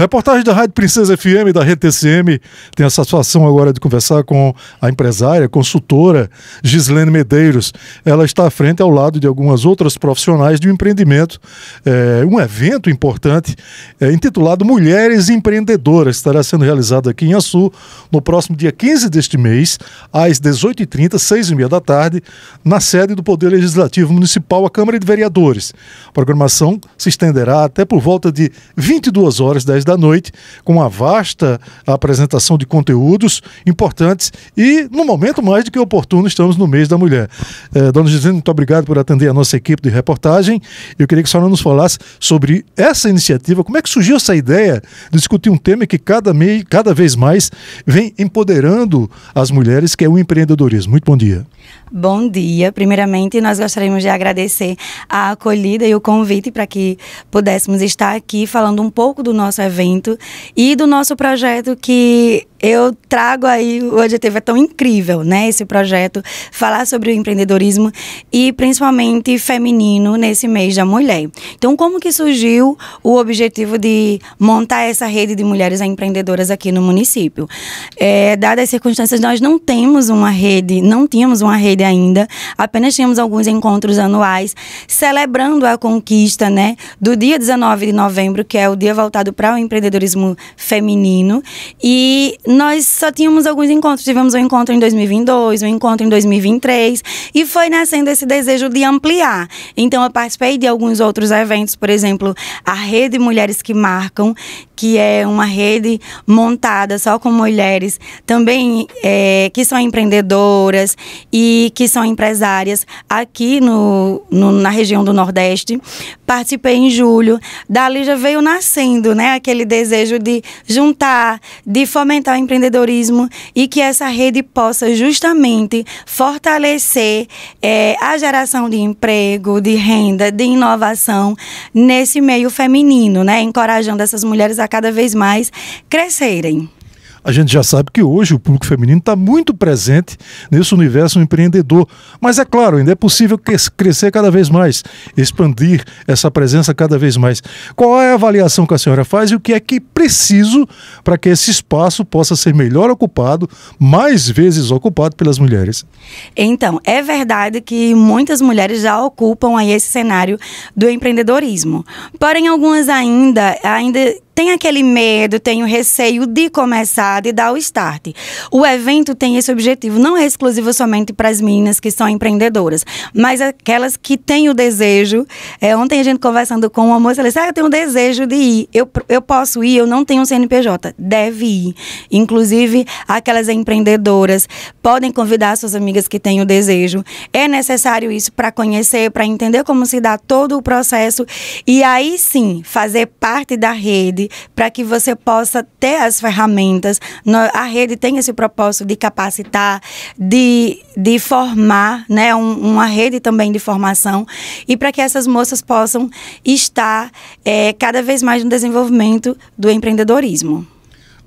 Reportagem da Rádio Princesa FM, da RTCM. tem Tenho a satisfação agora de conversar com a empresária, consultora Gislene Medeiros. Ela está à frente, ao lado de algumas outras profissionais, de um empreendimento, é, um evento importante, é, intitulado Mulheres Empreendedoras. Estará sendo realizado aqui em Açu no próximo dia 15 deste mês, às 18h30, 6h30 da tarde, na sede do Poder Legislativo Municipal, a Câmara de Vereadores. A programação se estenderá até por volta de 22 horas, 10 da da noite, com uma vasta apresentação de conteúdos importantes e, no momento mais do que oportuno, estamos no mês da mulher. É, dona Gisele, muito obrigado por atender a nossa equipe de reportagem. Eu queria que a senhora nos falasse sobre essa iniciativa, como é que surgiu essa ideia de discutir um tema que cada, mei, cada vez mais vem empoderando as mulheres, que é o empreendedorismo. Muito bom dia. Bom dia. Primeiramente, nós gostaríamos de agradecer a acolhida e o convite para que pudéssemos estar aqui falando um pouco do nosso evento e do nosso projeto que eu trago aí, o adjetivo é tão incrível, né? Esse projeto, falar sobre o empreendedorismo e principalmente feminino nesse mês da mulher. Então, como que surgiu o objetivo de montar essa rede de mulheres empreendedoras aqui no município? É, dadas as circunstâncias, nós não temos uma rede, não tínhamos uma rede ainda, apenas tínhamos alguns encontros anuais celebrando a conquista, né? Do dia 19 de novembro, que é o dia voltado para o empreendedorismo feminino. E nós só tínhamos alguns encontros. Tivemos um encontro em 2022, um encontro em 2023, e foi nascendo esse desejo de ampliar. Então, eu participei de alguns outros eventos, por exemplo, a Rede Mulheres que Marcam, que é uma rede montada só com mulheres, também é, que são empreendedoras e que são empresárias aqui no, no, na região do Nordeste. Participei em julho. Dali já veio nascendo, né? Aquele desejo de juntar, de fomentar empreendedorismo e que essa rede possa justamente fortalecer é, a geração de emprego, de renda, de inovação nesse meio feminino, né? Encorajando essas mulheres a cada vez mais crescerem. A gente já sabe que hoje o público feminino está muito presente nesse universo empreendedor. Mas é claro, ainda é possível crescer cada vez mais, expandir essa presença cada vez mais. Qual é a avaliação que a senhora faz e o que é que preciso para que esse espaço possa ser melhor ocupado, mais vezes ocupado pelas mulheres? Então, é verdade que muitas mulheres já ocupam aí esse cenário do empreendedorismo. Porém, algumas ainda, ainda tem aquele medo, tem o receio de começar, de dar o start. O evento tem esse objetivo, não é exclusivo somente para as meninas que são empreendedoras, mas aquelas que têm o desejo. É, ontem a gente conversando com uma moça, ela disse: ah, eu tenho um desejo de ir, eu, eu posso ir, eu não tenho um CNPJ. Deve ir. Inclusive, aquelas empreendedoras podem convidar suas amigas que têm o desejo. É necessário isso para conhecer, para entender como se dá todo o processo e aí sim fazer parte da rede, para que você possa ter as ferramentas. A rede tem esse propósito de capacitar, de, de formar, né? Um, uma rede também de formação e para que essas moças possam estar é, cada vez mais no desenvolvimento do empreendedorismo.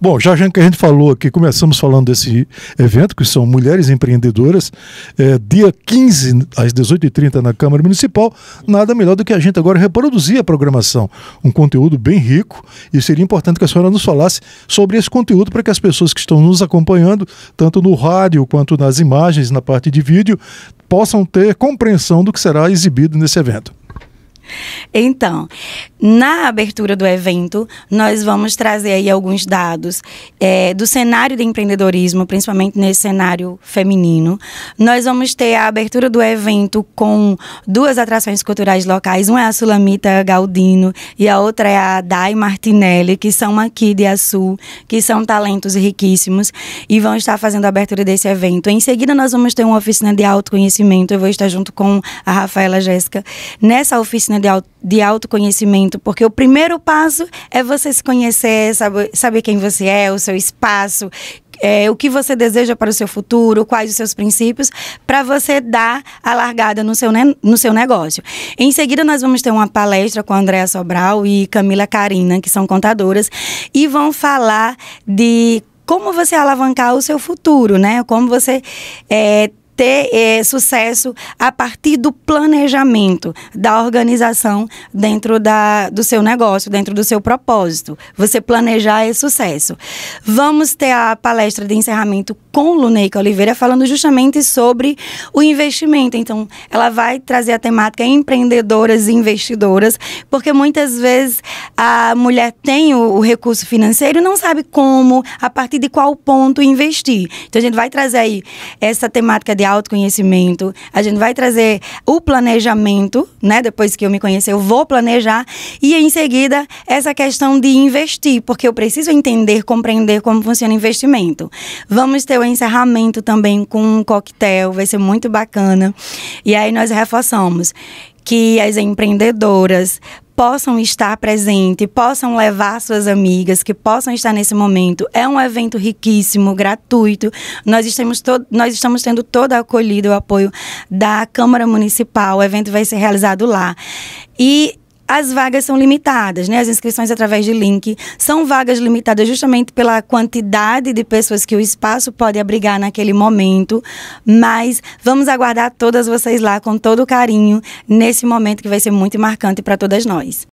Bom, já que a gente falou aqui, começamos falando desse evento, que são mulheres empreendedoras, é, dia 15 às 18h30 na Câmara Municipal, nada melhor do que a gente agora reproduzir a programação. Um conteúdo bem rico e seria importante que a senhora nos falasse sobre esse conteúdo para que as pessoas que estão nos acompanhando, tanto no rádio quanto nas imagens, na parte de vídeo, possam ter compreensão do que será exibido nesse evento. Então, na abertura do evento, nós vamos trazer aí alguns dados é, do cenário de empreendedorismo, principalmente nesse cenário feminino. Nós vamos ter a abertura do evento com duas atrações culturais locais. Uma é a Sulamita Galdino e a outra é a Dai Martinelli, que são aqui de Açu, que são talentos riquíssimos e vão estar fazendo a abertura desse evento. Em seguida, nós vamos ter uma oficina de autoconhecimento. Eu vou estar junto com a Rafaela Jéssica nessa oficina né, de, de autoconhecimento, porque o primeiro passo é você se conhecer, saber, saber quem você é, o seu espaço, é, o que você deseja para o seu futuro, quais os seus princípios, para você dar a largada no seu, no seu negócio. Em seguida, nós vamos ter uma palestra com a Andréa Sobral e Camila Carina, né, que são contadoras, e vão falar de como você alavancar o seu futuro, né? Como você é, ter eh, sucesso a partir do planejamento, da organização dentro da, do seu negócio, dentro do seu propósito. Você planejar é sucesso. Vamos ter a palestra de encerramento com Luneica Oliveira, falando justamente sobre o investimento. Então, ela vai trazer a temática empreendedoras e investidoras, porque muitas vezes a mulher tem o, o recurso financeiro e não sabe como, a partir de qual ponto investir. Então, a gente vai trazer aí essa temática de de autoconhecimento, a gente vai trazer o planejamento, né? Depois que eu me conhecer, eu vou planejar. E em seguida, essa questão de investir, porque eu preciso entender, compreender como funciona investimento. Vamos ter o encerramento também com um coquetel, vai ser muito bacana. E aí nós reforçamos que as empreendedoras possam estar presentes, possam levar suas amigas, que possam estar nesse momento. É um evento riquíssimo, gratuito. Nós estamos, to nós estamos tendo toda a acolhida, o apoio da Câmara Municipal. O evento vai ser realizado lá. E as vagas são limitadas, né? As inscrições através de link são vagas limitadas justamente pela quantidade de pessoas que o espaço pode abrigar naquele momento, mas vamos aguardar todas vocês lá com todo carinho nesse momento que vai ser muito marcante para todas nós.